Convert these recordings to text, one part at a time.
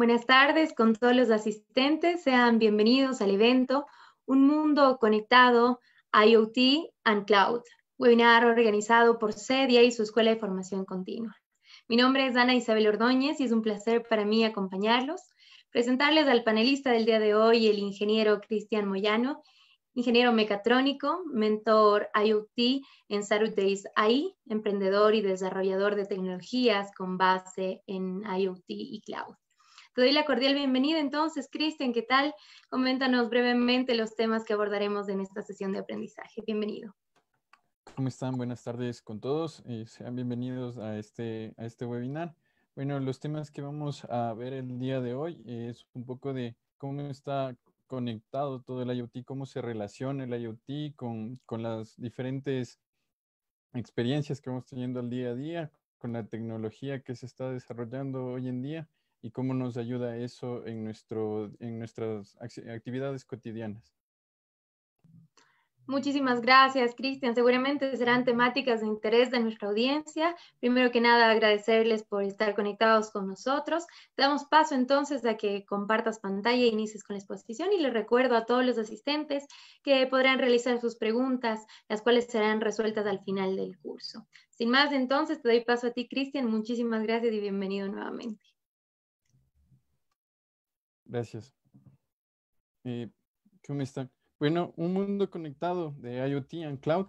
Buenas tardes con todos los asistentes. Sean bienvenidos al evento Un Mundo Conectado, IoT and Cloud, webinar organizado por CEDIA y su Escuela de Formación Continua. Mi nombre es Ana Isabel Ordóñez y es un placer para mí acompañarlos, presentarles al panelista del día de hoy, el ingeniero Cristian Moyano, ingeniero mecatrónico, mentor IoT en Sarut Days AI, emprendedor y desarrollador de tecnologías con base en IoT y cloud. Te doy la cordial bienvenida entonces, Cristian, ¿qué tal? Coméntanos brevemente los temas que abordaremos en esta sesión de aprendizaje. Bienvenido. ¿Cómo están? Buenas tardes con todos sean bienvenidos este, a este, webinar. Bueno, los temas que vamos a ver el día de hoy es un poco de cómo está conectado todo el IoT, cómo se relaciona el IoT con, con las diferentes experiencias que vamos teniendo al día a día, con la tecnología que se está desarrollando hoy en día y cómo nos ayuda eso en, nuestro, en nuestras actividades cotidianas. Muchísimas gracias, Cristian. Seguramente serán temáticas de interés de nuestra audiencia. Primero que nada, agradecerles por estar conectados con nosotros. Damos paso entonces a que compartas pantalla e inicies con la exposición y les recuerdo a todos los asistentes que podrán realizar sus preguntas, las cuales serán resueltas al final del curso. Sin más, entonces te doy paso a ti, Cristian. Muchísimas gracias y bienvenido nuevamente. Gracias. ¿Cómo eh, está? Bueno, un mundo conectado de IoT and Cloud.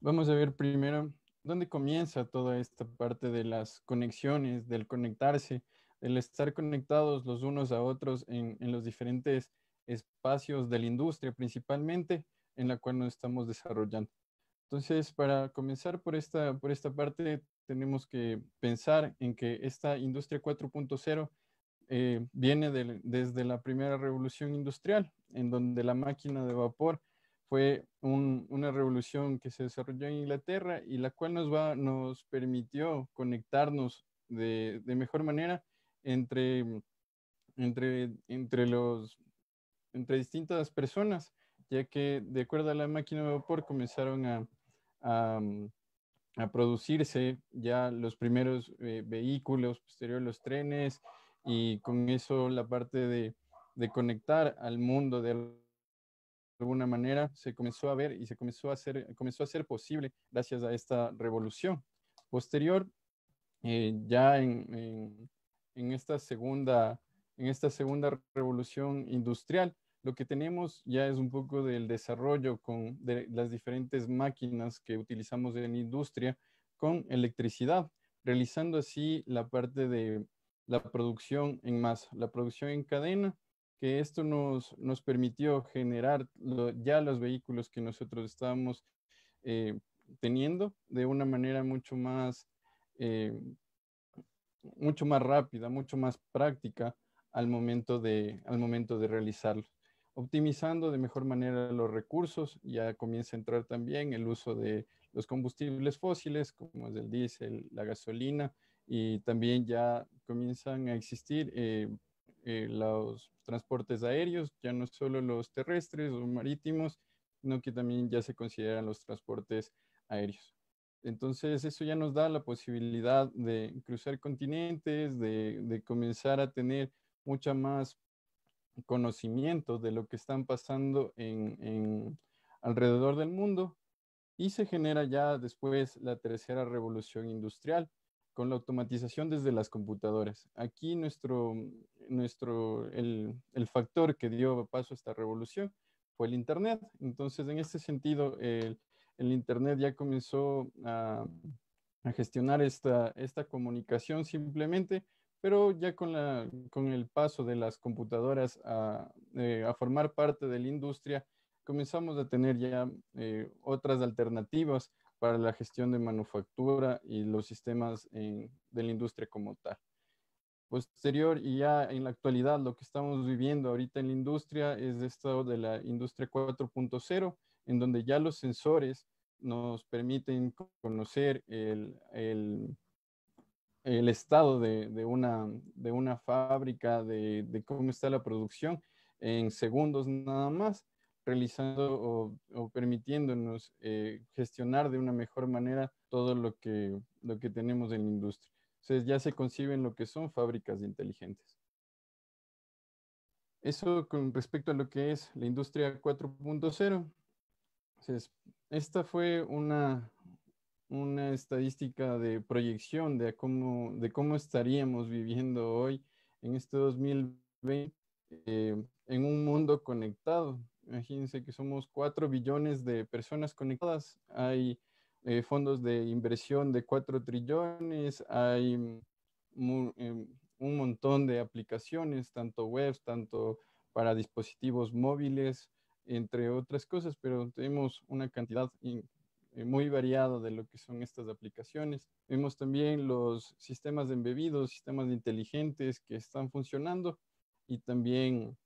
Vamos a ver primero dónde comienza toda esta parte de las conexiones, del conectarse, del estar conectados los unos a otros en, en los diferentes espacios de la industria, principalmente en la cual nos estamos desarrollando. Entonces, para comenzar por esta, por esta parte, tenemos que pensar en que esta industria 4.0 eh, viene desde la primera revolución industrial, en donde la máquina de vapor fue una revolución que se desarrolló en Inglaterra y la cual nos, va, nos permitió conectarnos de, mejor manera entre, entre, entre, los, entre distintas personas, ya que de acuerdo a la máquina de vapor comenzaron a, a, mm, producirse ya los primeros eh, vehículos, posterior los trenes, y con eso la parte de, conectar al mundo de alguna manera se comenzó a ver y se comenzó a hacer, comenzó a ser posible gracias a esta revolución. Posterior, eh, ya en, esta segunda, en esta segunda revolución industrial, lo que tenemos ya es un poco del desarrollo con de las diferentes máquinas que utilizamos en industria con electricidad, realizando así la parte de, la producción en masa, la producción en cadena, que esto nos, nos permitió generar ya los vehículos que nosotros estábamos eh, teniendo de una manera mucho más, eh, mucho más rápida, mucho más práctica al momento de, al momento de realizarlo. Optimizando de mejor manera los recursos, ya comienza a entrar también el uso de los combustibles fósiles, como es el diésel, la gasolina, y también ya comienzan a existir eh, eh, los transportes aéreos, ya no solo los terrestres o marítimos, sino que también ya se consideran los transportes aéreos. Entonces, eso ya nos da la posibilidad de cruzar continentes, de, comenzar a tener mucha más conocimiento de lo que están pasando en, alrededor del mundo y se genera ya después la tercera revolución industrial, con la automatización desde las computadoras. Aquí nuestro, nuestro, el, factor que dio paso a esta revolución fue el Internet. Entonces, en este sentido, el, Internet ya comenzó a, gestionar esta, esta, comunicación simplemente, pero ya con, la, con el paso de las computadoras a, eh, formar parte de la industria, comenzamos a tener ya eh, otras alternativas para la gestión de manufactura y los sistemas de la industria como tal. Posterior y ya en la actualidad lo que estamos viviendo ahorita en la industria es esto de la industria 4.0, en donde ya los sensores nos permiten conocer el, el, estado de, de, una, de una fábrica, de, de cómo está la producción en segundos nada más realizando o, permitiéndonos eh, gestionar de una mejor manera todo lo que, tenemos en la industria. Entonces ya se conciben lo que son fábricas inteligentes. Eso con respecto a lo que es la industria 4.0. esta fue una, estadística de proyección de cómo, estaríamos viviendo hoy en este 2020 eh, en un mundo conectado. Imagínense que somos 4 billones de personas conectadas. Hay eh, fondos de inversión de 4 trillones. Hay em, un montón de aplicaciones, tanto webs, tanto para dispositivos móviles, entre otras cosas, pero tenemos una cantidad eh, muy variada de lo que son estas aplicaciones. Vemos también los sistemas de embebidos, sistemas inteligentes que están funcionando y también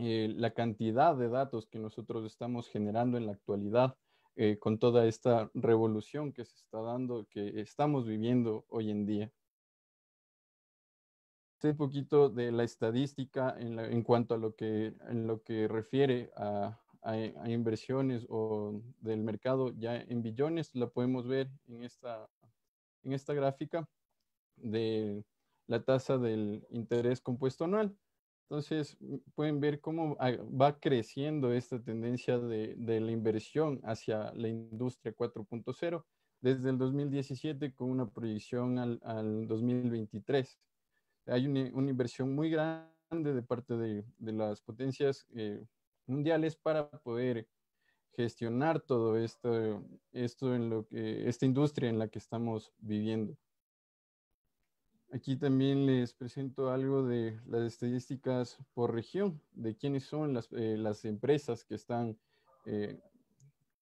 eh, la cantidad de datos que nosotros estamos generando en la actualidad eh, con toda esta revolución que se está dando, que estamos viviendo hoy en día. Este poquito de la estadística en, cuanto a lo que, en lo que refiere a, inversiones o del mercado ya en billones, la podemos ver en esta, en esta gráfica de la tasa del interés compuesto anual. Entonces, pueden ver cómo ah, va creciendo esta tendencia de, la inversión hacia la industria 4.0 desde el 2017 con una proyección al, 2023. Hay una, inversión muy grande de parte de, las potencias eh, mundiales para poder gestionar todo esto, esto en lo que, esta industria en la que estamos viviendo. Aquí también les presento algo de las estadísticas por región, de quiénes son las, eh, empresas que están eh,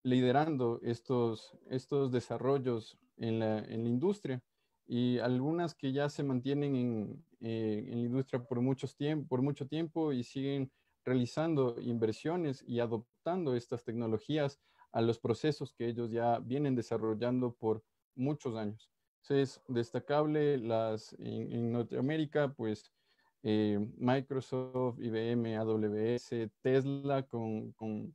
liderando estos, estos desarrollos en la, industria y algunas que ya se mantienen en, eh, en la industria por, muchos tiempo, por mucho tiempo y siguen realizando inversiones y adoptando estas tecnologías a los procesos que ellos ya vienen desarrollando por muchos años es destacable las, en, Norteamérica, pues eh, Microsoft, IBM, AWS, Tesla con, con,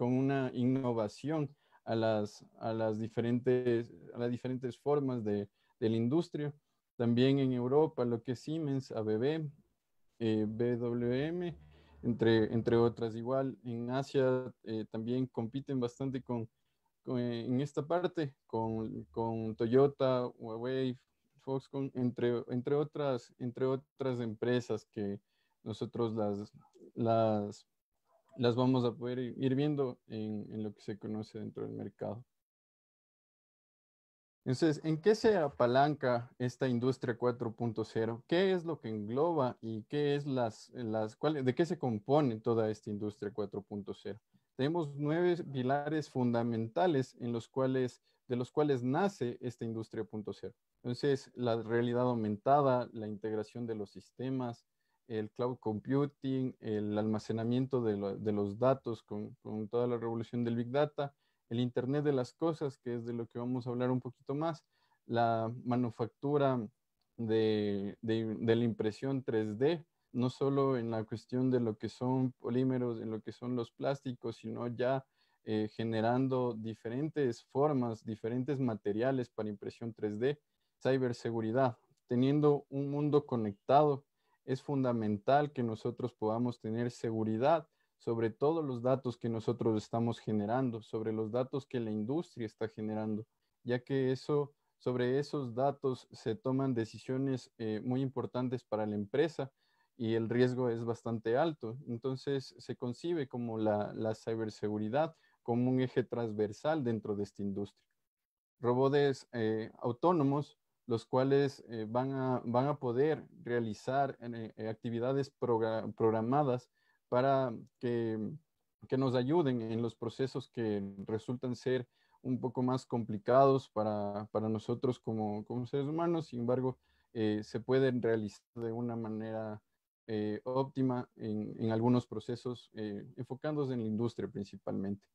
una innovación a las, a las, diferentes, a las diferentes formas de, la industria. También en Europa, lo que es Siemens, ABB, BWM, eh, entre, entre otras. Igual en Asia eh, también compiten bastante con eh, en esta parte con, Toyota, Huawei, Foxconn, entre, entre, otras, empresas que nosotros las, vamos a poder ir viendo en, lo que se conoce dentro del mercado. Entonces, ¿en qué se apalanca esta industria 4.0? ¿Qué es lo que engloba y qué es las, las de qué se compone toda esta industria 4.0? Tenemos nueve pilares fundamentales en los cuales, de los cuales nace esta industria punto cero. Entonces, la realidad aumentada, la integración de los sistemas, el cloud computing, el almacenamiento de, los datos con, toda la revolución del Big Data, el Internet de las Cosas, que es de lo que vamos a hablar un poquito más, la manufactura de, de la impresión 3D, no solo en la cuestión de lo que son polímeros, en lo que son los plásticos, sino ya eh, generando diferentes formas, diferentes materiales para impresión 3D, ciberseguridad, teniendo un mundo conectado. Es fundamental que nosotros podamos tener seguridad sobre todos los datos que nosotros estamos generando, sobre los datos que la industria está generando, ya que sobre esos datos se toman decisiones eh, muy importantes para la empresa, y el riesgo es bastante alto. Entonces se concibe como la, la ciberseguridad como un eje transversal dentro de esta industria. Robots eh, autónomos, los cuales eh, van, a, van a poder realizar eh, actividades programadas para que, que, nos ayuden en los procesos que resultan ser un poco más complicados para, para nosotros como, como seres humanos, sin embargo, se pueden realizar de una manera eh, óptima en, algunos procesos, eh, enfocándose en la industria principalmente.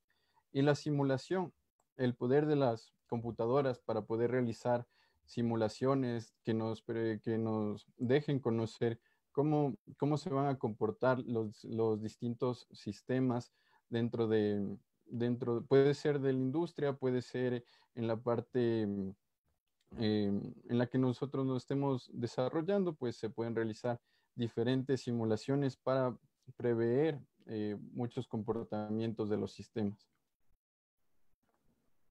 Y la simulación, el poder de las computadoras para poder realizar simulaciones que nos, que nos dejen conocer cómo, cómo se van a comportar los, distintos sistemas dentro de, dentro, puede ser de la industria, puede ser en la parte em, en la que nosotros nos estemos desarrollando, pues se pueden realizar diferentes simulaciones para prever eh, muchos comportamientos de los sistemas.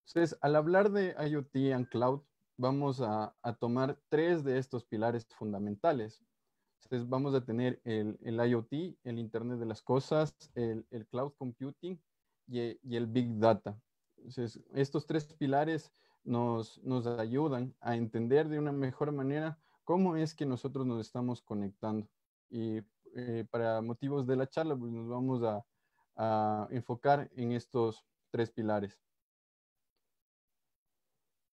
Entonces, al hablar de IoT and Cloud, vamos a, tomar tres de estos pilares fundamentales. Entonces, vamos a tener el, IoT, el Internet de las Cosas, el, Cloud Computing eh, y, el Big Data. Entonces, estos tres pilares nos ayudan a entender de una mejor manera cómo es que nosotros nos estamos conectando. Y eh, para motivos de la charla, pues nos vamos a, enfocar en estos tres pilares.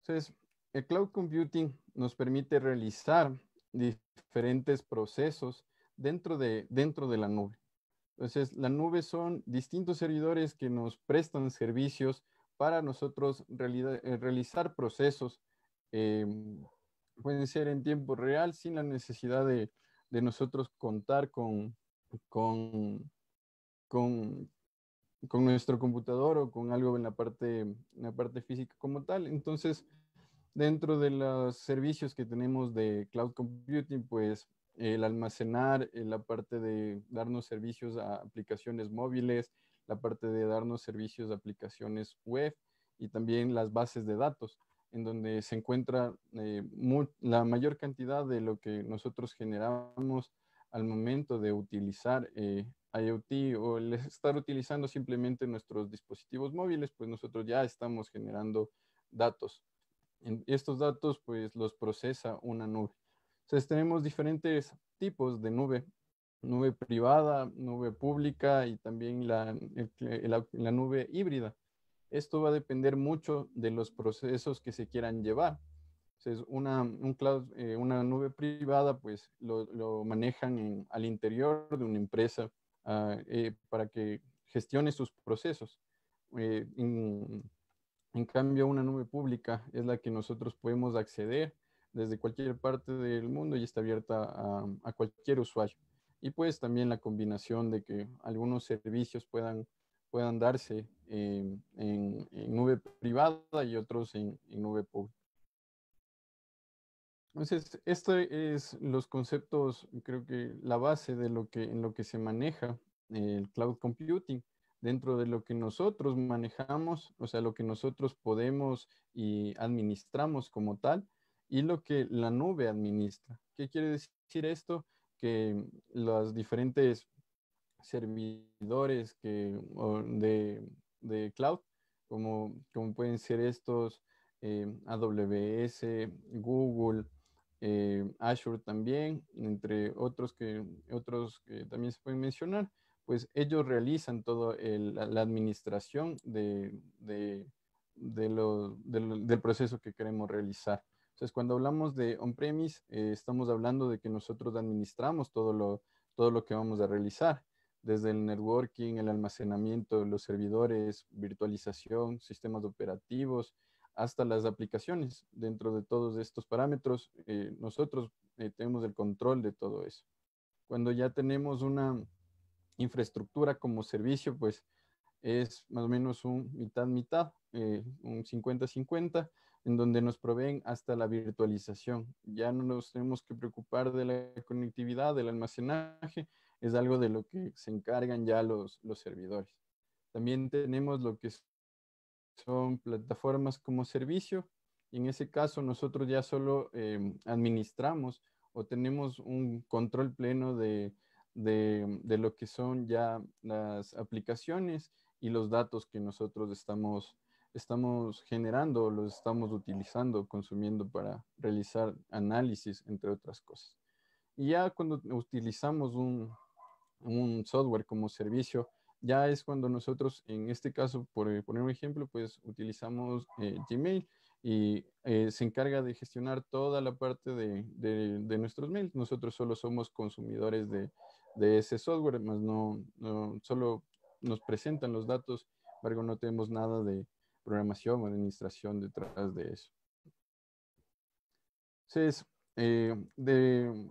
Entonces, el cloud computing nos permite realizar diferentes procesos dentro de, dentro de la nube. Entonces, la nube son distintos servidores que nos prestan servicios para nosotros eh, realizar procesos em, pueden ser en tiempo real sin la necesidad de, nosotros contar con, con, nuestro computador o con algo en la, parte, en la parte física como tal. Entonces, dentro de los servicios que tenemos de cloud computing, pues el almacenar, eh, la parte de darnos servicios a aplicaciones móviles, la parte de darnos servicios a aplicaciones web y también las bases de datos en donde se encuentra eh, la mayor cantidad de lo que nosotros generamos al momento de utilizar eh, IoT o estar utilizando simplemente nuestros dispositivos móviles, pues nosotros ya estamos generando datos. estos datos pues los procesa una nube. Entonces tenemos diferentes tipos de nube, nube privada, nube pública y también la, la nube híbrida. Esto va a depender mucho de los procesos que se quieran llevar. Entonces, una, eh, nube privada, pues lo, manejan al interior de una empresa ah, eh, para que gestione sus procesos. Eh, en, cambio, una nube pública es la que nosotros podemos acceder desde cualquier parte del mundo y está abierta a, a cualquier usuario. Y pues también la combinación de que algunos servicios puedan puedan darse eh, en, nube privada y otros en, nube pública. Entonces, estos es los conceptos, creo que la base de lo que en lo que se maneja el cloud computing dentro de lo que nosotros manejamos, o sea, lo que nosotros podemos y administramos como tal y lo que la nube administra. ¿Qué quiere decir esto? Que las diferentes servidores que, de, de cloud, como, como pueden ser estos eh, AWS, Google, eh, Azure también, entre otros que, otros también se pueden mencionar, pues ellos realizan toda la administración del, proceso que queremos realizar. Entonces, cuando hablamos de on-premise, eh, estamos hablando de que nosotros administramos todo lo, todo lo que vamos a realizar desde el networking, el almacenamiento, los servidores, virtualización, sistemas operativos, hasta las aplicaciones. Dentro de todos estos parámetros, eh, nosotros eh, tenemos el control de todo eso. Cuando ya tenemos una infraestructura como servicio, pues es más o menos un mitad-mitad, eh, un 50-50, en donde nos proveen hasta la virtualización. Ya no nos tenemos que preocupar de la conectividad, del almacenaje, es algo de lo que se encargan ya los, los servidores. También tenemos lo que son plataformas como servicio. en ese caso nosotros ya solo em, administramos o tenemos un control pleno de, de, lo que son ya las aplicaciones y los datos que nosotros estamos, estamos generando, los estamos utilizando, consumiendo para realizar análisis, entre otras cosas. Y ya cuando utilizamos un, un software como servicio, ya es cuando nosotros, en este caso, por eh, poner un ejemplo, pues utilizamos eh, Gmail y eh, se encarga de gestionar toda la parte de, de, nuestros mails. Nosotros solo somos consumidores de, ese software, más no, no, solo nos presentan los datos, embargo no tenemos nada de programación o administración detrás de eso. Entonces, eh,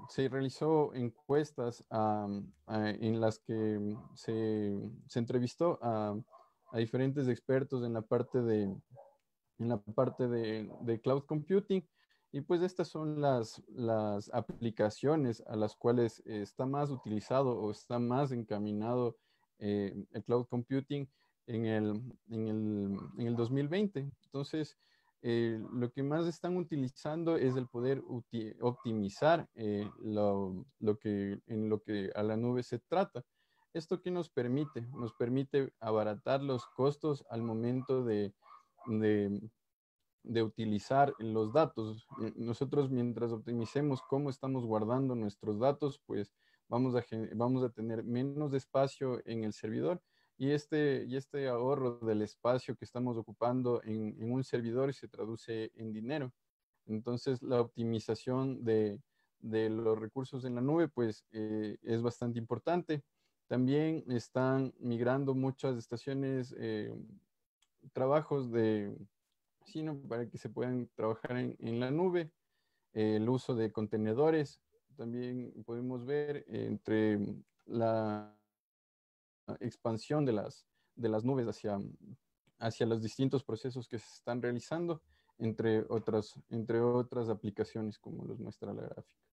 se realizó encuestas en las que mm, se, entrevistó a, diferentes expertos en la parte de, en la parte de, cloud computing. Y pues estas son las, aplicaciones a las cuales está más utilizado o está más encaminado eh, el cloud computing en el, en el 2020. Entonces, eh, lo que más están utilizando es el poder optimizar eh, lo, que, en lo que a la nube se trata. ¿Esto qué nos permite? Nos permite abaratar los costos al momento de, de utilizar los datos. Eh, nosotros mientras optimicemos cómo estamos guardando nuestros datos, pues vamos a, vamos a tener menos espacio en el servidor y este, y este ahorro del espacio que estamos ocupando en, un servidor se traduce en dinero. Entonces, la optimización de, los recursos en la nube, pues eh, es bastante importante. También están migrando muchas estaciones, eh, trabajos de, sino para que se puedan trabajar en, la nube. el uso de contenedores, también podemos ver entre la, Ah, expansión de las, de las nubes hacia, hacia los distintos procesos que se están realizando, entre otras, entre otras aplicaciones, como los muestra la gráfica.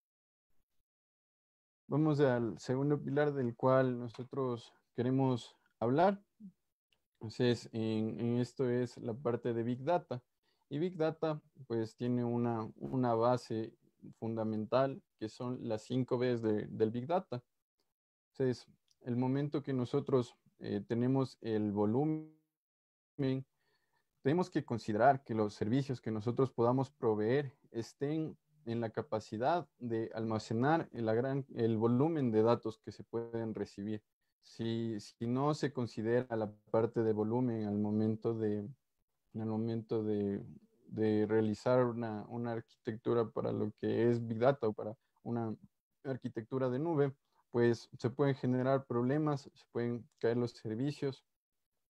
Vamos al segundo pilar del cual nosotros queremos hablar. Entonces, en, esto es la parte de Big Data. Y Big Data, pues, tiene una, una base fundamental que son las cinco Bs del Big Data. Entonces, el momento que nosotros eh, tenemos el volumen, tenemos que considerar que los servicios que nosotros podamos proveer estén en la capacidad de almacenar el, gran, el volumen de datos que se pueden recibir. Si, no se considera la parte de volumen al momento de, momento de, realizar una, una, arquitectura para lo que es Big Data o para una arquitectura de nube, pues se pueden generar problemas, se pueden caer los servicios,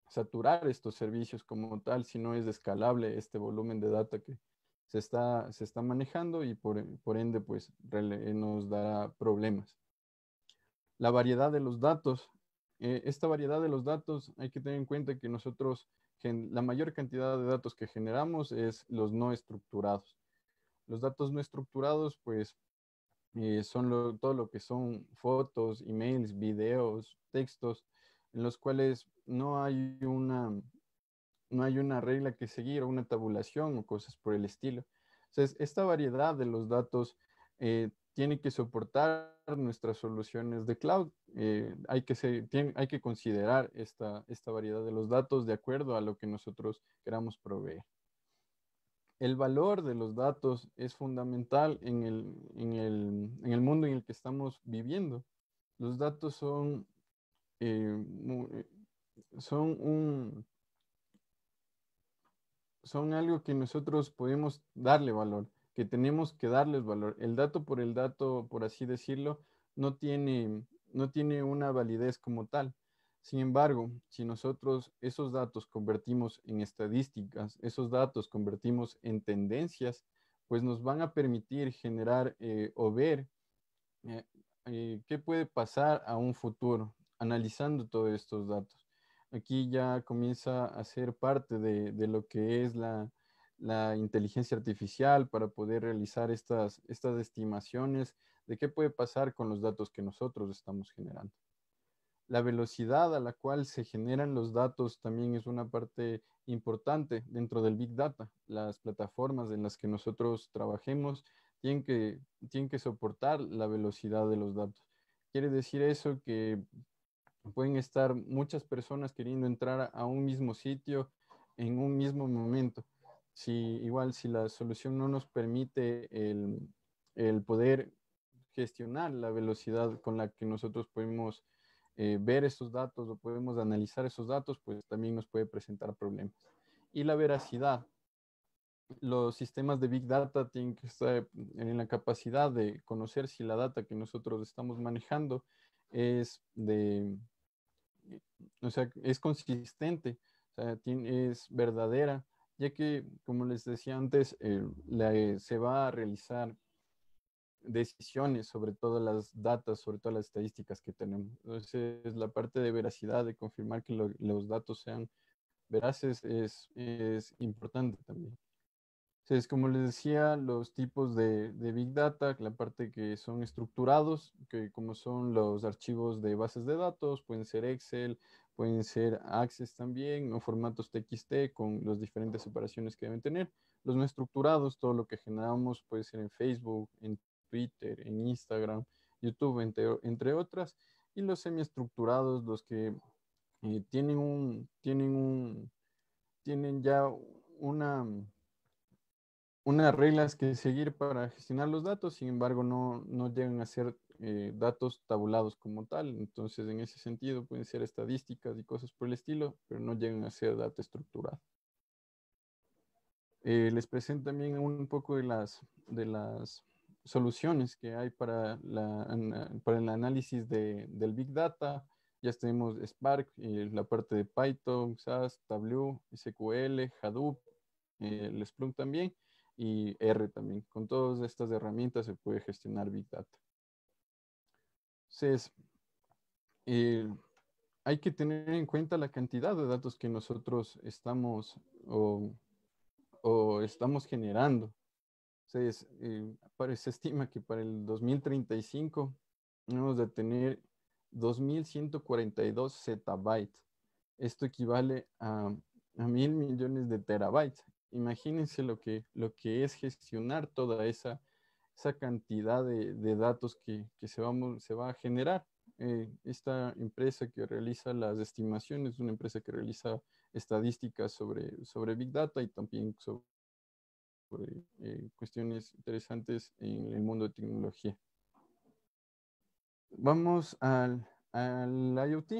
saturar estos servicios como tal si no es escalable este volumen de data que se está, se está manejando y por, ende pues nos dará problemas. La variedad de los datos. Eh, esta variedad de los datos hay que tener en cuenta que nosotros la mayor cantidad de datos que generamos es los no estructurados. Los datos no estructurados pues eh, son todo lo que son fotos, emails, videos, textos, en los cuales no hay una, no hay una regla que seguir o una tabulación o cosas por el estilo. Entonces, esta variedad de los datos eh, tiene que soportar nuestras soluciones de cloud. Eh, hay, que hay que considerar esta, esta variedad de los datos de acuerdo a lo que nosotros queramos proveer el valor de los datos es fundamental en el, mundo en el que estamos viviendo. Los datos eh, eh, son, algo que nosotros podemos darle valor, que tenemos que darles valor. El dato por el dato, por así decirlo, no tiene, no tiene una validez como tal. Sin embargo, si nosotros esos datos convertimos en estadísticas, esos datos convertimos en tendencias, pues nos van a permitir generar eh, o ver eh, eh, qué puede pasar a un futuro analizando todos estos datos. Aquí ya comienza a ser parte de, lo que es la, la, inteligencia artificial para poder realizar estas, estas estimaciones de qué puede pasar con los datos que nosotros estamos generando la velocidad a la cual se generan los datos también es una parte importante dentro del Big Data. Las plataformas en las que nosotros trabajemos tienen que, tienen que soportar la velocidad de los datos. Quiere decir eso que pueden estar muchas personas queriendo entrar a un mismo sitio en un mismo momento. Si igual si la solución no nos permite el poder gestionar la velocidad con la que nosotros podemos eh, ver esos datos o podemos analizar esos datos, pues también nos puede presentar problemas. Y la veracidad. Los sistemas de Big Data tienen que estar en la capacidad de conocer si la data que nosotros estamos manejando es de, o sea, es consistente, es verdadera, ya que, como les decía antes, eh, eh, se va a realizar decisiones sobre todas las datas, sobre todas las estadísticas que tenemos. Entonces, la parte de veracidad, de confirmar que los datos sean veraces, es, es, importante también. Entonces, como les decía, los tipos de, de, Big Data, la parte que son estructurados, que como son los archivos de bases de datos, pueden ser Excel, pueden ser Access también, o formatos TXT con las diferentes separaciones que deben tener los no estructurados, todo lo que generamos puede ser en Facebook, en Twitter, en Instagram, YouTube, entre, otras, y los semiestructurados, los que eh, tienen un, tienen un, tienen ya una, unas reglas que seguir para gestionar los datos, sin embargo, no, no llegan a ser eh, datos tabulados como tal. Entonces, en ese sentido, pueden ser estadísticas y cosas por el estilo, pero no llegan a ser data estructurada. Eh, les presento también un poco de las, de las soluciones que hay para, ah, para el análisis del Big Data. Ya tenemos Spark, eh, la parte de Python, SAS, Tableau, SQL, Hadoop, eh, el Splunk también y R también. Con todas estas herramientas se puede gestionar Big Data. Entonces, eh, hay que tener en cuenta la cantidad de datos que nosotros estamos o estamos generando eh, se, estima que para el 2035 vamos a tener 2.142 zettabytes. Esto equivale a, a, mil millones de terabytes. Imagínense lo que, lo que es gestionar toda esa, esa cantidad de, de datos que, que se, vamos, se va a generar. Eh, esta empresa que realiza las estimaciones, una empresa que realiza estadísticas sobre, sobre Big Data y también sobre eh, cuestiones interesantes en el mundo de tecnología. Vamos al, al IoT.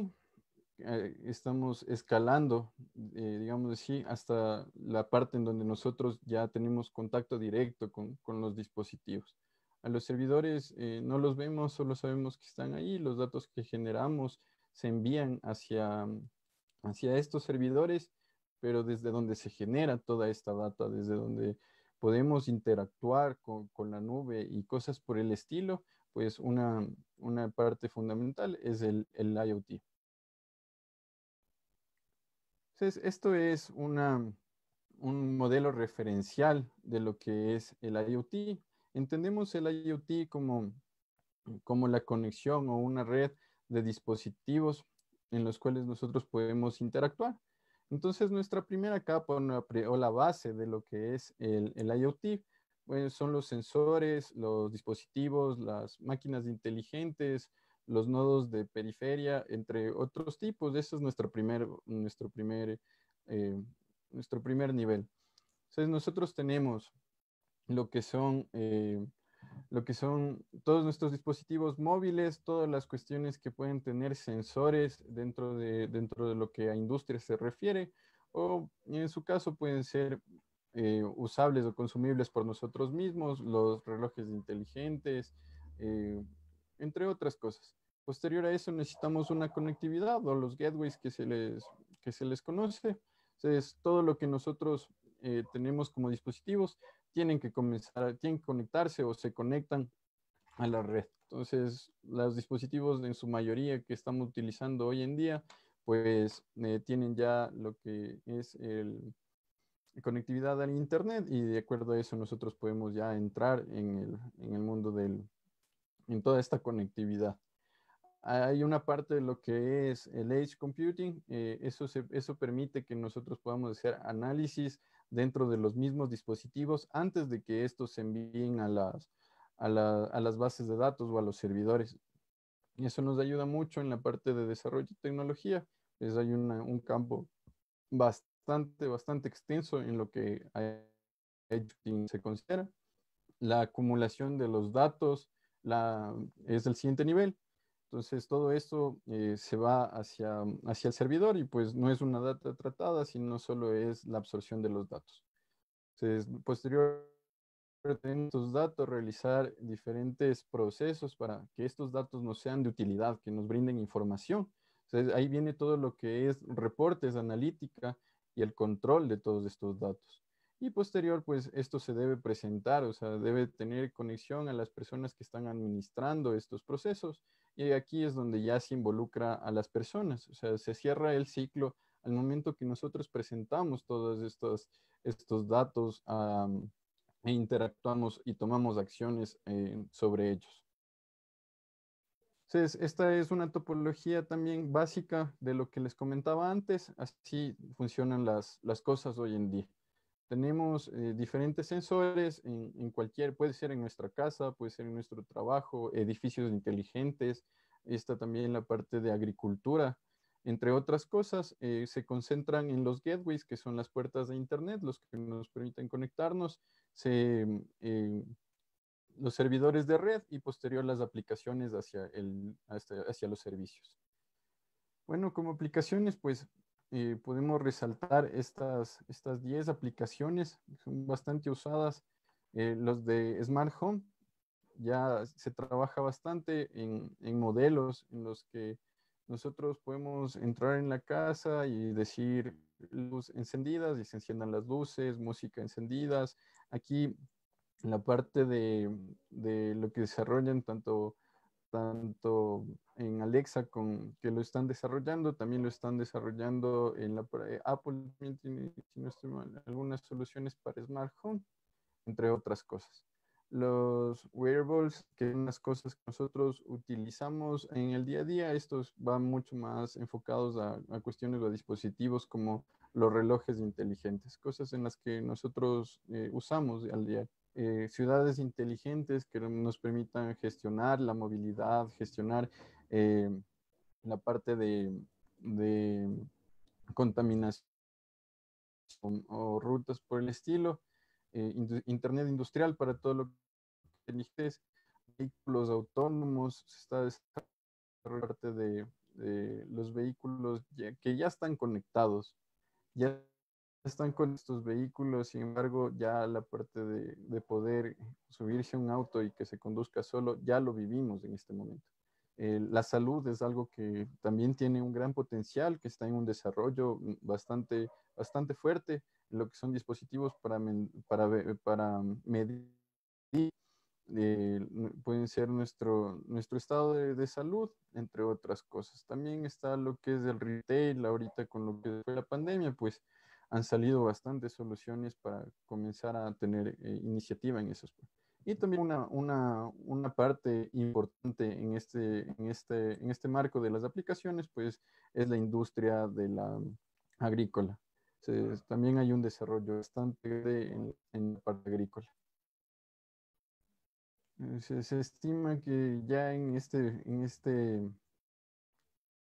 Eh, estamos escalando, eh, digamos así, hasta la parte en donde nosotros ya tenemos contacto directo con, con los dispositivos. A los servidores eh, no los vemos, solo sabemos que están ahí, los datos que generamos se envían hacia, hacia estos servidores, pero desde donde se genera toda esta data, desde donde podemos interactuar con, la nube y cosas por el estilo, pues una, parte fundamental es el, el, IoT. Entonces, esto es un modelo referencial de lo que es el IoT. Entendemos el IoT como la conexión o una red de dispositivos en los cuales nosotros podemos interactuar. Entonces, nuestra primera capa o la base de lo que es el, IoT pues, son los sensores, los dispositivos, las máquinas inteligentes, los nodos de periferia, entre otros tipos. Ese es nuestro primer, nuestro primer, eh, nuestro primer nivel. Entonces, nosotros tenemos lo que son eh, lo que son todos nuestros dispositivos móviles, todas las cuestiones que pueden tener sensores dentro de, dentro de lo que a industria se refiere, o en su caso pueden ser eh, usables o consumibles por nosotros mismos, los relojes inteligentes, eh, entre otras cosas. Posterior a eso necesitamos una conectividad o los gateways que se les, que se les conoce. Entonces, todo lo que nosotros eh, tenemos como dispositivos tienen que comenzar, tienen conectarse o se conectan a la red. Entonces, los dispositivos en su mayoría que estamos utilizando hoy en día, pues eh, tienen ya lo que es el, conectividad al Internet y de acuerdo a eso nosotros podemos ya entrar en el, en el mundo del, en toda esta conectividad. Hay una parte de lo que es el edge computing, eh, eso, eso permite que nosotros podamos hacer análisis dentro de los mismos dispositivos antes de que estos se envíen a las, a, las bases de datos o a los servidores. Y eso nos ayuda mucho en la parte de desarrollo y tecnología. Es hay un campo bastante, bastante extenso en lo que se considera. La acumulación de los datos la, es el siguiente nivel. Entonces, todo esto eh, se va hacia, hacia el servidor y pues no es una data tratada, sino solo es la absorción de los datos. Entonces, posterior estos datos, realizar diferentes procesos para que estos datos nos sean de utilidad, que nos brinden información. Entonces, ahí viene todo lo que es reportes, analítica y el control de todos estos datos. Y posterior, pues esto se debe presentar, o sea, debe tener conexión a las personas que están administrando estos procesos y aquí es donde ya se involucra a las personas, o sea, se cierra el ciclo al momento que nosotros presentamos todos estos, estos datos e interactuamos y tomamos acciones eh, sobre ellos. Entonces, esta es una topología también básica de lo que les comentaba antes, así funcionan las cosas hoy en día. Tenemos eh, diferentes sensores en, cualquier, puede ser en nuestra casa, puede ser en nuestro trabajo, edificios inteligentes, está también la parte de agricultura. Entre otras cosas, eh, se concentran en los gateways, que son las puertas de Internet, los que nos permiten conectarnos, mm, eh, los servidores de red y posterior las aplicaciones hacia, el, hacia, hacia los servicios. Bueno, como aplicaciones, pues eh, podemos resaltar estas, estas 10 aplicaciones, son bastante usadas. Eh, los de Smart Home, ya se trabaja bastante en, modelos en los que nosotros podemos entrar en la casa y decir luz encendidas y se enciendan las luces, música encendidas. Aquí la parte de, de lo que desarrollan tanto tanto en Alexa con, que lo están desarrollando, también lo están desarrollando en la eh, Apple también tiene, algunas soluciones para Smart Home, entre otras cosas. Los wearables, que son las cosas que nosotros utilizamos en el día a día, estos van mucho más enfocados a, cuestiones de dispositivos como los relojes inteligentes, cosas en las que nosotros eh, usamos al día eh, ciudades inteligentes que nos permitan gestionar la movilidad, gestionar eh, la parte de, contaminación o, rutas por el estilo, eh, internet industrial para todo lo que eliges, vehículos autónomos, se está desarrollando parte de, los vehículos que ya están conectados, ya están con estos vehículos, sin embargo, ya la parte de, poder subirse a un auto y que se conduzca solo, ya lo vivimos en este momento. la salud es algo que también tiene un gran potencial, que está en un desarrollo bastante, bastante fuerte, lo que son dispositivos para, para, para medir, eh, pueden ser nuestro, nuestro estado de, de, salud, entre otras cosas. También está lo que es el retail, ahorita con lo que fue la pandemia, pues han salido bastantes soluciones para comenzar a tener eh, iniciativa en esos. Pues. Y también una, una, una, parte importante en este, en, este, en este marco de las aplicaciones, pues es la industria de la agrícola. también hay un desarrollo bastante grande en, en la parte agrícola. Se, se, estima que ya en este, en este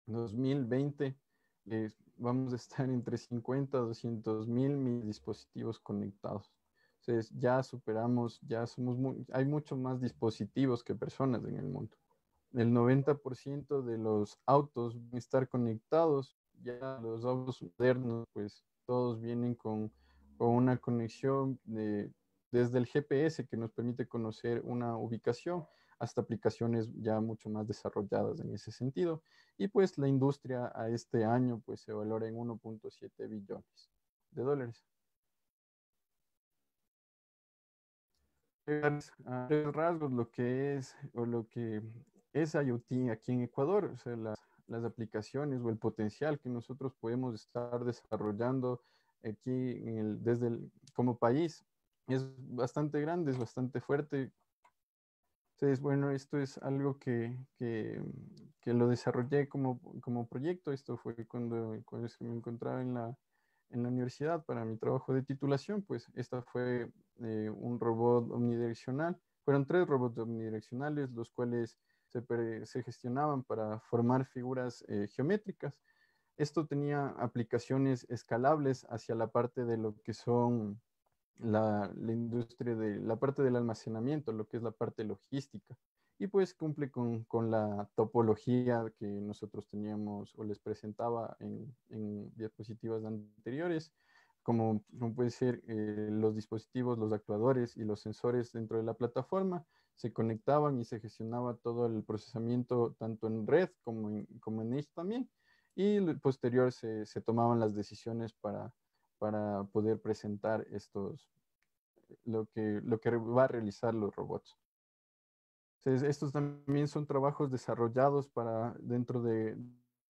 2020 vamos a estar entre 50 a 200 mil dispositivos conectados. Entonces ya superamos, ya somos, muy, hay mucho más dispositivos que personas en el mundo. El 90% de los autos van a estar conectados, ya los autos modernos, pues todos vienen con una conexión de desde el GPS que nos permite conocer una ubicación hasta aplicaciones ya mucho más desarrolladas en ese sentido. Y pues la industria a este año pues se valora en 1.7 billones de dólares. A tres ah, rasgos lo que es o lo que es IoT aquí en Ecuador, o sea, las, aplicaciones o el potencial que nosotros podemos estar desarrollando aquí desde el, como país es bastante grande, es bastante fuerte. Entonces, bueno, esto es algo que, lo desarrollé como, proyecto. Esto fue cuando, me encontraba en la, en la, universidad para mi trabajo de titulación, pues esta fue eh, un robot omnidireccional. Fueron tres robots omnidireccionales, los cuales se, gestionaban para formar figuras eh, geométricas. Esto tenía aplicaciones escalables hacia la parte de lo que son la, industria de la parte del almacenamiento, lo que es la parte logística. Y pues cumple con, la topología que nosotros teníamos o les presentaba en, en diapositivas anteriores, como, como pueden ser eh, los dispositivos, los actuadores y los sensores dentro de la plataforma, se conectaban y se gestionaba todo el procesamiento tanto en red como en, como en Edge también. Y posterior se, se tomaban las decisiones para, para poder presentar estos, lo que, lo que va a realizar los robots. estos también son trabajos desarrollados para dentro de,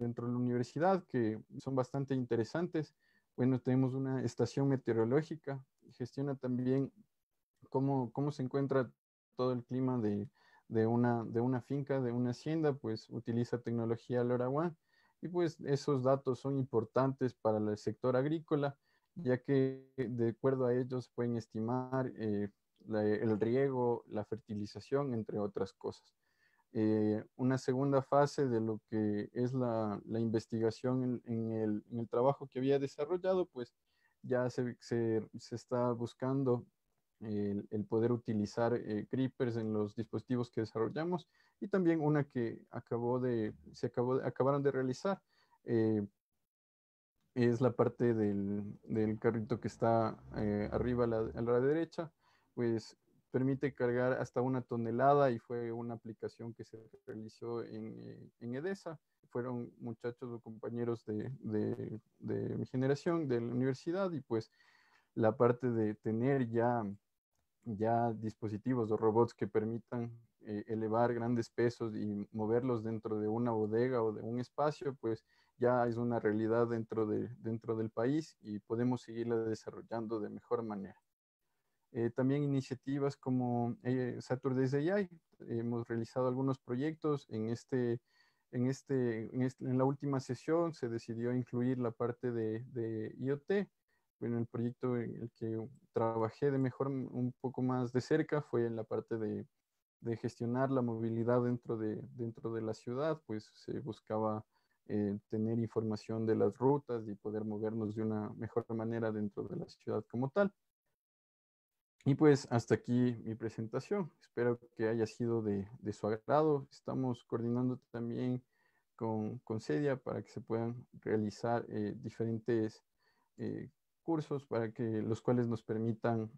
dentro de la universidad que son bastante interesantes. Bueno, tenemos una estación meteorológica, gestiona también cómo, se encuentra todo el clima de, una, de una finca, de una hacienda, pues utiliza tecnología LoRaWAN y pues esos datos son importantes para el sector agrícola ya que de acuerdo a ellos pueden estimar eh, el riego, la fertilización, entre otras cosas. Eh, una segunda fase de lo que es la, investigación en, el, trabajo que había desarrollado, pues ya se, está buscando el, poder utilizar eh, creepers en los dispositivos que desarrollamos y también una que acabó de, se acabó, acabaron de realizar, es la parte del, del carrito que está eh, arriba a la, derecha, pues permite cargar hasta una tonelada y fue una aplicación que se realizó en, eh, EDESA. Fueron muchachos o compañeros de, mi generación, de la universidad, y pues la parte de tener ya, ya dispositivos o robots que permitan eh, elevar grandes pesos y moverlos dentro de una bodega o de un espacio, pues ya es una realidad dentro, de, dentro del país y podemos seguirla desarrollando de mejor manera. Eh, también iniciativas como eh, Saturdays AI, hemos realizado algunos proyectos este, en este, en este, en, la última sesión se decidió incluir la parte de, de IoT, bueno, el proyecto en el que trabajé de mejor, un poco más de cerca, fue en la parte de, de gestionar la movilidad dentro de, dentro de la ciudad, pues se buscaba eh, tener información de las rutas y poder movernos de una mejor manera dentro de la ciudad como tal. Y pues hasta aquí mi presentación. Espero que haya sido de, su agrado. Estamos coordinando también con, con Cedia para que se puedan realizar eh, diferentes eh, cursos para que los cuales nos permitan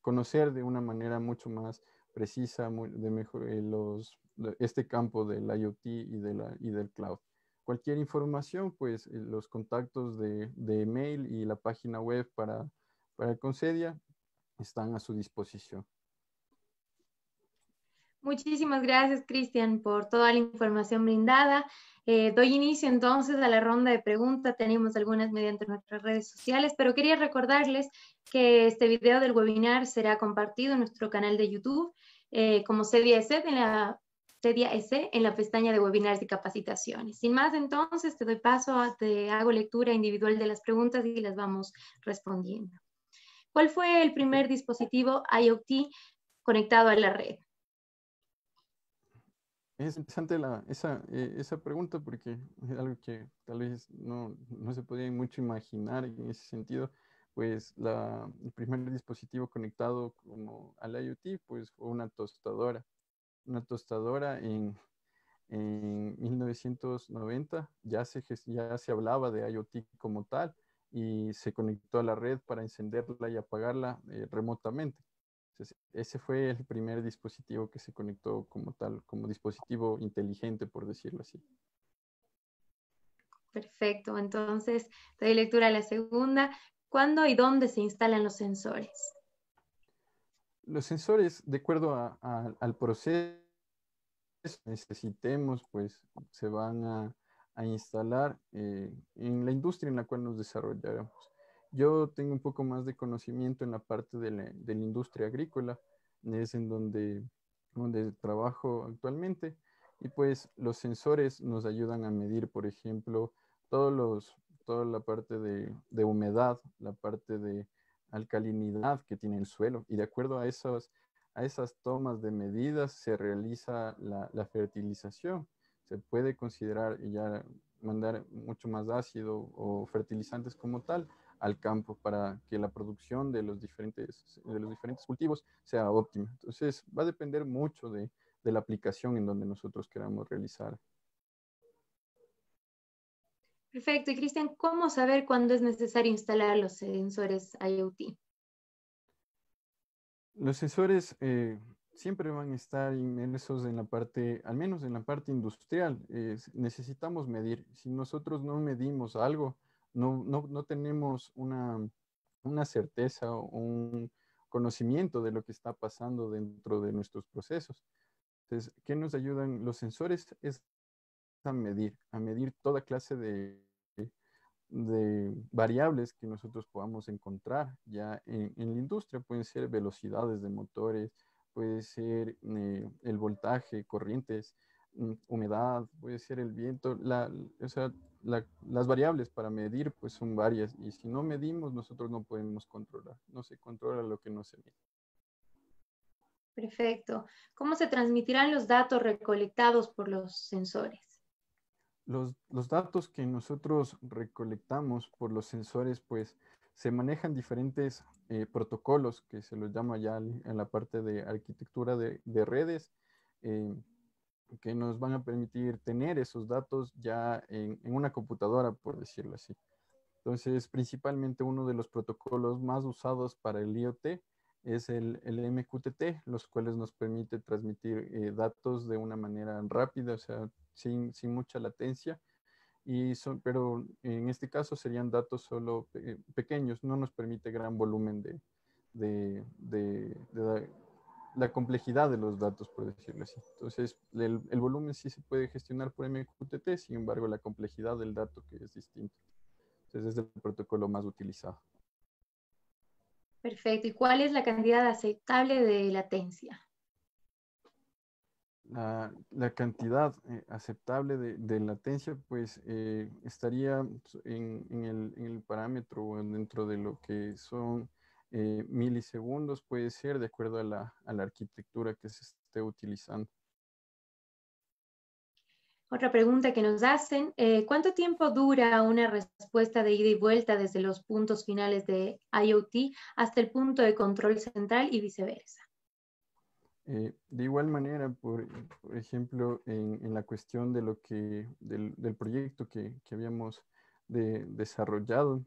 conocer de una manera mucho más precisa de mejor, los, este campo del IoT y, de la, y del cloud cualquier información, pues eh, los contactos de, de email y la página web para, para Concedia están a su disposición. Muchísimas gracias, Cristian, por toda la información brindada. Eh, doy inicio entonces a la ronda de preguntas. Tenemos algunas mediante nuestras redes sociales, pero quería recordarles que este video del webinar será compartido en nuestro canal de YouTube eh, como CDSET en la en la pestaña de webinars y capacitaciones. Sin más, entonces te doy paso, te hago lectura individual de las preguntas y las vamos respondiendo. ¿Cuál fue el primer dispositivo IoT conectado a la red? Es interesante esa, eh, esa, pregunta porque es algo que tal vez no, no se podía mucho imaginar en ese sentido pues el primer dispositivo conectado como al IoT pues fue una tostadora una tostadora en, 1990, ya se, ya se hablaba de IoT como tal y se conectó a la red para encenderla y apagarla eh, remotamente. ese fue el primer dispositivo que se conectó como tal, como dispositivo inteligente, por decirlo así. Perfecto, entonces doy lectura a la segunda. ¿Cuándo y dónde se instalan los sensores? los sensores, de acuerdo al proceso que necesitemos, pues se van a, instalar eh, en la industria en la cual nos desarrollaremos. Yo tengo un poco más de conocimiento en la parte de la, industria agrícola, es en donde, donde trabajo actualmente, y pues los sensores nos ayudan a medir, por ejemplo, todos los, toda la parte de humedad, la parte de, alcalinidad que tiene el suelo y de acuerdo a, esos, a esas tomas de medidas se realiza la, fertilización. Se puede considerar y ya mandar mucho más ácido o fertilizantes como tal al campo para que la producción de los diferentes, de los diferentes cultivos sea óptima. Entonces va a depender mucho de, de la aplicación en donde nosotros queramos realizar Perfecto. Y Cristian, ¿cómo saber cuándo es necesario instalar los sensores IoT? Los sensores eh, siempre van a estar inmersos en la parte, al menos en la parte industrial. necesitamos medir. Si nosotros no medimos algo, no, no, no tenemos una, una certeza o un conocimiento de lo que está pasando dentro de nuestros procesos. Entonces, ¿qué nos ayudan los sensores? Es a medir, a medir toda clase de, de variables que nosotros podamos encontrar ya en, la industria. Pueden ser velocidades de motores, puede ser eh, el voltaje, corrientes, mm, humedad, puede ser el viento, las variables para medir pues son varias y si no medimos nosotros no podemos controlar, no se controla lo que no se mide. Perfecto. ¿Cómo se transmitirán los datos recolectados por los sensores? Los, datos que nosotros recolectamos por los sensores, pues se manejan diferentes eh, protocolos que se los llama ya en la parte de arquitectura de, redes, eh, que nos van a permitir tener esos datos ya en, en, una computadora, por decirlo así. Entonces, principalmente uno de los protocolos más usados para el IoT es el, el MQTT, los cuales nos permite transmitir eh, datos de una manera rápida, o sea, sin, mucha latencia. Y pero en este caso serían datos solo eh, pequeños, no nos permite gran volumen de, la, complejidad de los datos, por decirlo así. Entonces, el, volumen sí se puede gestionar por MQTT, sin embargo, la complejidad del dato que es distinto. Entonces, es el protocolo más utilizado. Perfecto. ¿Y cuál es la cantidad aceptable de latencia? La, cantidad eh, aceptable de, latencia, pues eh, estaría pues, en, el, parámetro o parámetro dentro de lo que son eh, milisegundos, puede ser de acuerdo a la arquitectura que se esté utilizando. Otra pregunta que nos hacen, eh, ¿cuánto tiempo dura una respuesta de ida y vuelta desde los puntos finales de IoT hasta el punto de control central y viceversa? Eh, de igual manera, por, ejemplo, en, la cuestión de lo que, del, proyecto que, habíamos desarrollado,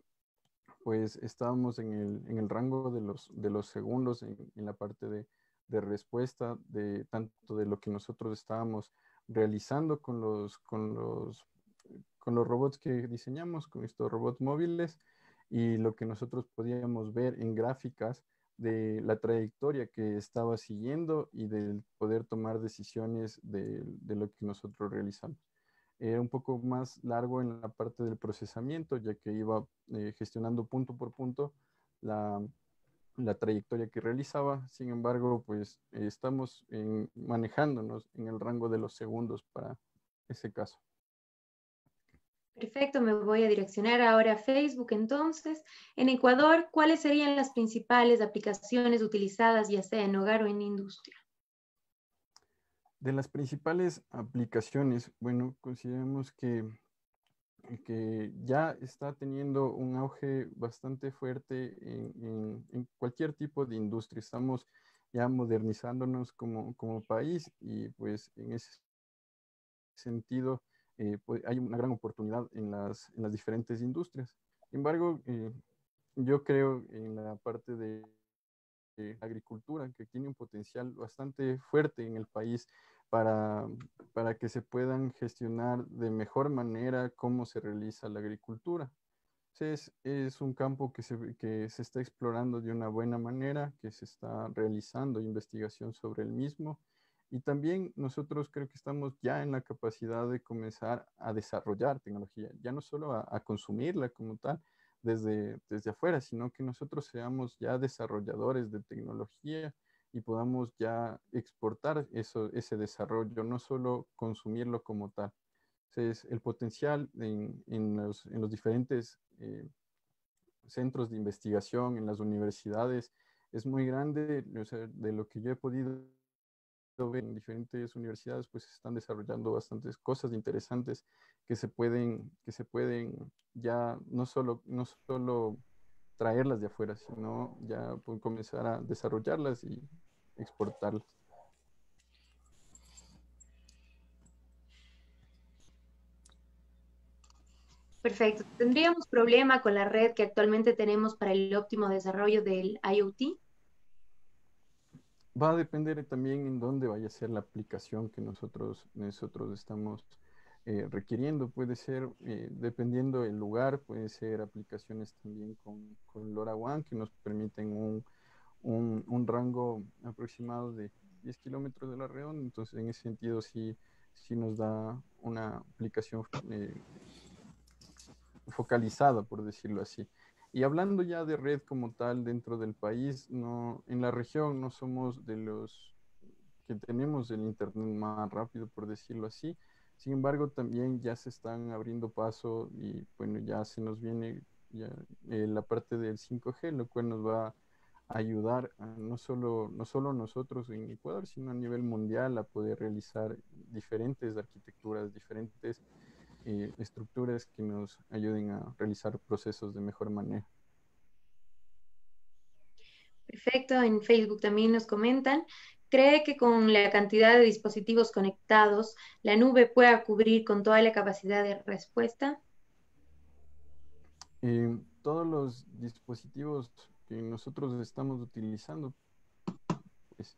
pues estábamos en el, en el, rango de los, de los segundos en, la parte de, de, respuesta, de tanto de lo que nosotros estábamos realizando con los, con los, con los robots que diseñamos, con estos robots móviles y lo que nosotros podíamos ver en gráficas de la trayectoria que estaba siguiendo y del poder tomar decisiones de, lo que nosotros realizamos. Era eh, un poco más largo en la parte del procesamiento, ya que iba eh, gestionando punto por punto la, la trayectoria que realizaba. Sin embargo, pues estamos manejándonos en el rango de los segundos para ese caso. Perfecto, me voy a direccionar ahora a Facebook entonces. En Ecuador, ¿cuáles serían las principales aplicaciones utilizadas ya sea en hogar o en industria? De las principales aplicaciones, bueno, consideramos que que ya está teniendo un auge bastante fuerte en, cualquier tipo de industria. Estamos ya modernizándonos como, como país y pues en ese sentido eh, pues, hay una gran oportunidad en las, en las diferentes industrias. Sin embargo, eh, yo creo en la parte de, de agricultura que tiene un potencial bastante fuerte en el país para, que se puedan gestionar de mejor manera cómo se realiza la agricultura. Es, un campo que se, está explorando de una buena manera, que se está realizando investigación sobre el mismo. Y también nosotros creo que estamos ya en la capacidad de comenzar a desarrollar tecnología, ya no solo a, consumirla como tal desde afuera, sino que nosotros seamos ya desarrolladores de tecnología y podamos ya exportar eso, ese desarrollo, no solo consumirlo como tal. Entonces, el potencial en, los, diferentes eh, centros de investigación, en las universidades, es muy grande. de lo que yo he podido ver en diferentes universidades, pues están desarrollando bastantes cosas interesantes que se pueden, que se pueden ya no solo, no solo traerlas de afuera, sino ya pues, comenzar a desarrollarlas y exportarlas. Perfecto. ¿Tendríamos problema con la red que actualmente tenemos para el óptimo desarrollo del IoT? Va a depender también en dónde vaya a ser la aplicación que nosotros, nosotros estamos eh, requiriendo. Puede ser, eh, dependiendo del lugar, puede ser aplicaciones también con, con LoRaWAN que nos permiten un, rango aproximado de 10 kilómetros de la región. Entonces, en ese sentido, sí, nos da una aplicación eh, focalizada, por decirlo así. Y hablando ya de red como tal dentro del país, no, en la región no somos de los que tenemos el internet más rápido, por decirlo así. Sin embargo, también ya se están abriendo paso y bueno, ya se nos viene eh, la parte del 5G, lo cual nos va a ayudar no solo, no solo nosotros en Ecuador, sino a nivel mundial a poder realizar diferentes arquitecturas, diferentes eh, estructuras que nos ayuden a realizar procesos de mejor manera. Perfecto, en Facebook también nos comentan cree que con la cantidad de dispositivos conectados, la nube pueda cubrir con toda la capacidad de respuesta? todos los dispositivos que nosotros estamos utilizando, pues,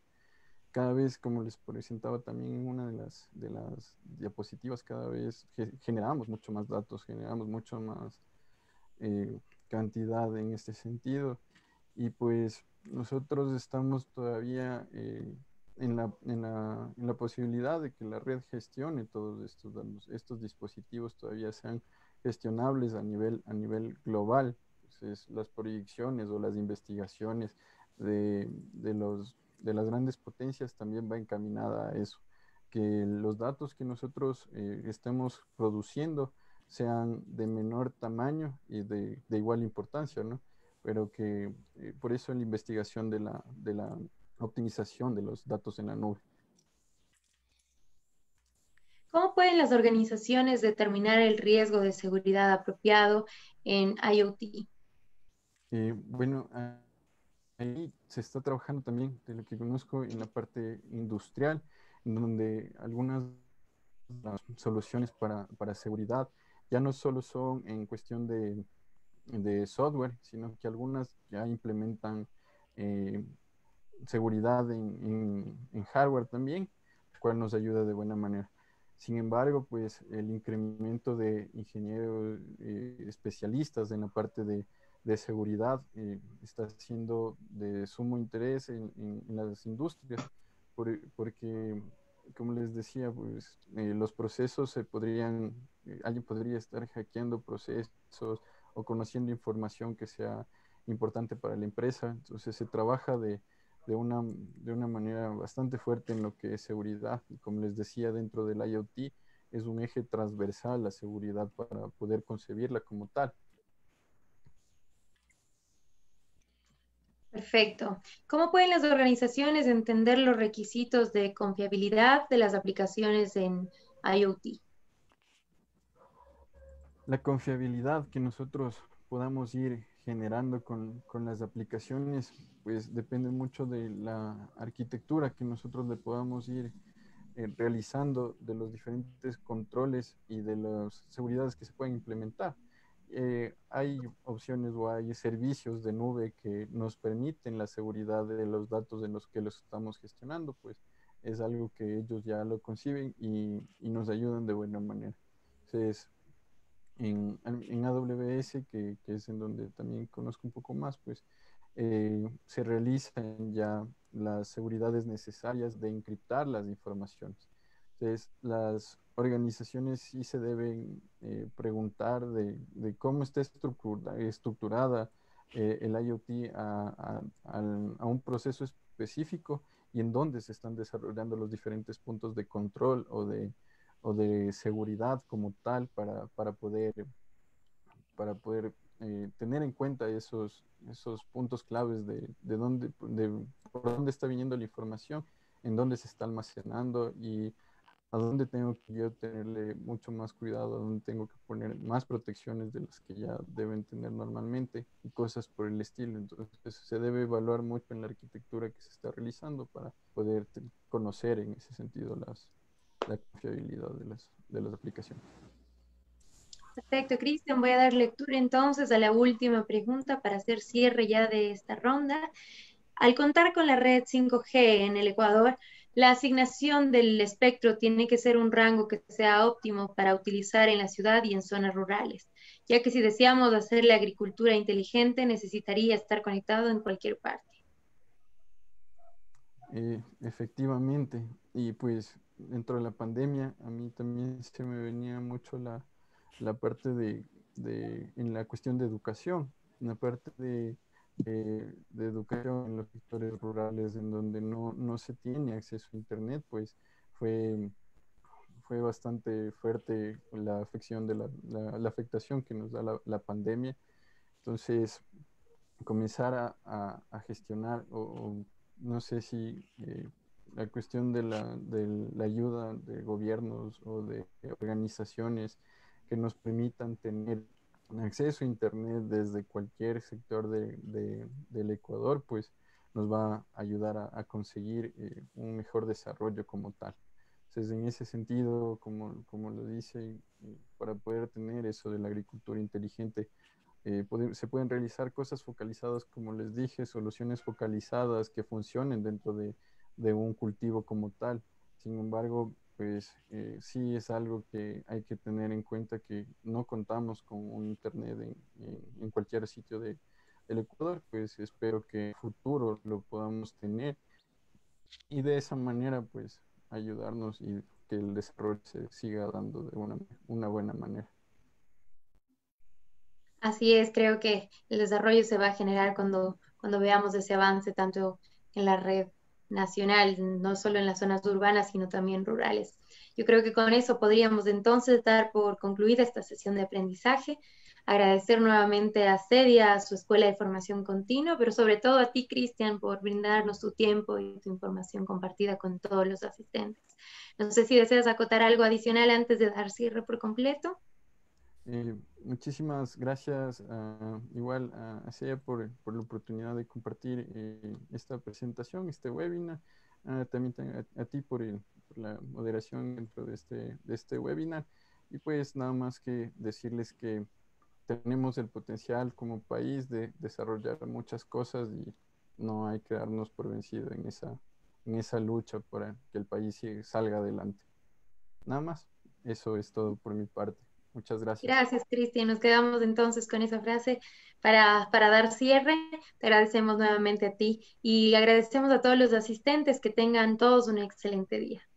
cada vez, como les presentaba también en una de las, de las diapositivas, cada vez generamos mucho más datos, generamos mucho más eh, cantidad en este sentido. Y pues nosotros estamos todavía eh, en, la, posibilidad de que la red gestione todos estos Estos dispositivos todavía sean gestionables a nivel, a nivel global. las proyecciones o las investigaciones de, los, de las grandes potencias también va encaminada a eso. Que los datos que nosotros eh, estemos produciendo sean de menor tamaño y de igual importancia, ¿no? pero que eh, por eso la investigación de la, optimización de los datos en la nube. ¿Cómo pueden las organizaciones determinar el riesgo de seguridad apropiado en IoT? Eh, bueno, ahí se está trabajando también, de lo que conozco, en la parte industrial, donde algunas soluciones para, para seguridad ya no solo son en cuestión de de software, sino que algunas ya implementan eh, seguridad en, hardware también, lo cual nos ayuda de buena manera. Sin embargo, pues el incremento de ingenieros eh, especialistas en la parte de, seguridad eh, está siendo de sumo interés en, las industrias, porque, como les decía, pues los procesos se podrían, alguien podría estar hackeando procesos, o conociendo información que sea importante para la empresa. Entonces se trabaja de, una, de una manera bastante fuerte en lo que es seguridad. Y como les decía, dentro del IoT es un eje transversal la seguridad para poder concebirla como tal. Perfecto. ¿Cómo pueden las organizaciones entender los requisitos de confiabilidad de las aplicaciones en IoT? la confiabilidad que nosotros podamos ir generando con, las aplicaciones, pues depende mucho de la arquitectura que nosotros le podamos ir eh, realizando, de los diferentes controles y de las seguridades que se pueden implementar. Eh, hay opciones o hay servicios de nube que nos permiten la seguridad de los datos de los que los estamos gestionando, pues es algo que ellos ya lo conciben y, y nos ayudan de buena manera. Entonces, en, AWS, que, es en donde también conozco un poco más, pues eh, se realizan ya las seguridades necesarias de encriptar las informaciones. Entonces, las organizaciones sí se deben eh, preguntar de, cómo está estructurada eh, el IoT a, a, un proceso específico y en dónde se están desarrollando los diferentes puntos de control o de, o de seguridad como tal para, poder, para poder eh, tener en cuenta esos, esos puntos claves de, de dónde, de por dónde está viniendo la información, en dónde se está almacenando y a dónde tengo que yo tenerle mucho más cuidado, a dónde tengo que poner más protecciones de las que ya deben tener normalmente y cosas por el estilo. Entonces se debe evaluar mucho en la arquitectura que se está realizando para poder conocer en ese sentido las, la confiabilidad de las, aplicaciones. Perfecto, Cristian. Voy a dar lectura entonces a la última pregunta para hacer cierre ya de esta ronda. Al contar con la red 5G en el Ecuador, la asignación del espectro tiene que ser un rango que sea óptimo para utilizar en la ciudad y en zonas rurales, ya que si deseamos hacer la agricultura inteligente necesitaría estar conectado en cualquier parte. Eh, efectivamente, y pues dentro de la pandemia, a mí también se me venía mucho la, parte de, de, en la cuestión de educación, la parte de, educar educación en los sectores rurales, en donde no, no se tiene acceso a Internet, pues fue, fue bastante fuerte la afección de la, afectación que nos da la, pandemia. Entonces, comenzar a, gestionar no sé si eh, la cuestión de la, de ayuda de gobiernos o de organizaciones que nos permitan tener acceso a Internet desde cualquier sector de, del Ecuador, pues nos va a ayudar a, conseguir eh, un mejor desarrollo como tal. Entonces, en ese sentido, como, como lo dice, eh, para poder tener eso de la agricultura inteligente, eh, se pueden realizar cosas focalizadas, como les dije, soluciones focalizadas que funcionen dentro de, de un cultivo como tal. Sin embargo, pues eh, sí es algo que hay que tener en cuenta que no contamos con un internet en, cualquier sitio de, del Ecuador, pues espero que en el futuro lo podamos tener y de esa manera pues ayudarnos y que el desarrollo se siga dando de una, una buena manera. Así es, creo que el desarrollo se va a generar cuando, cuando veamos ese avance tanto en la red nacional, no solo en las zonas urbanas, sino también rurales. Yo creo que con eso podríamos entonces dar por concluida esta sesión de aprendizaje. Agradecer nuevamente a Cedia, a su Escuela de Formación Continua, pero sobre todo a ti, Cristian, por brindarnos tu tiempo y tu información compartida con todos los asistentes. No sé si deseas acotar algo adicional antes de dar cierre por completo. Eh, muchísimas gracias ah, igual a, a por, la oportunidad de compartir eh, esta presentación, este webinar. Ah, también a, ti por, la moderación dentro este, de este, webinar. Y pues nada más que decirles que tenemos el potencial como país de desarrollar muchas cosas y no hay que darnos por vencido en esa, en esa lucha para que el país salga adelante. Nada más, eso es todo por mi parte. Muchas gracias. Gracias, Cristian. Nos quedamos entonces con esa frase para, para dar cierre. Te agradecemos nuevamente a ti y agradecemos a todos los asistentes que tengan todos un excelente día.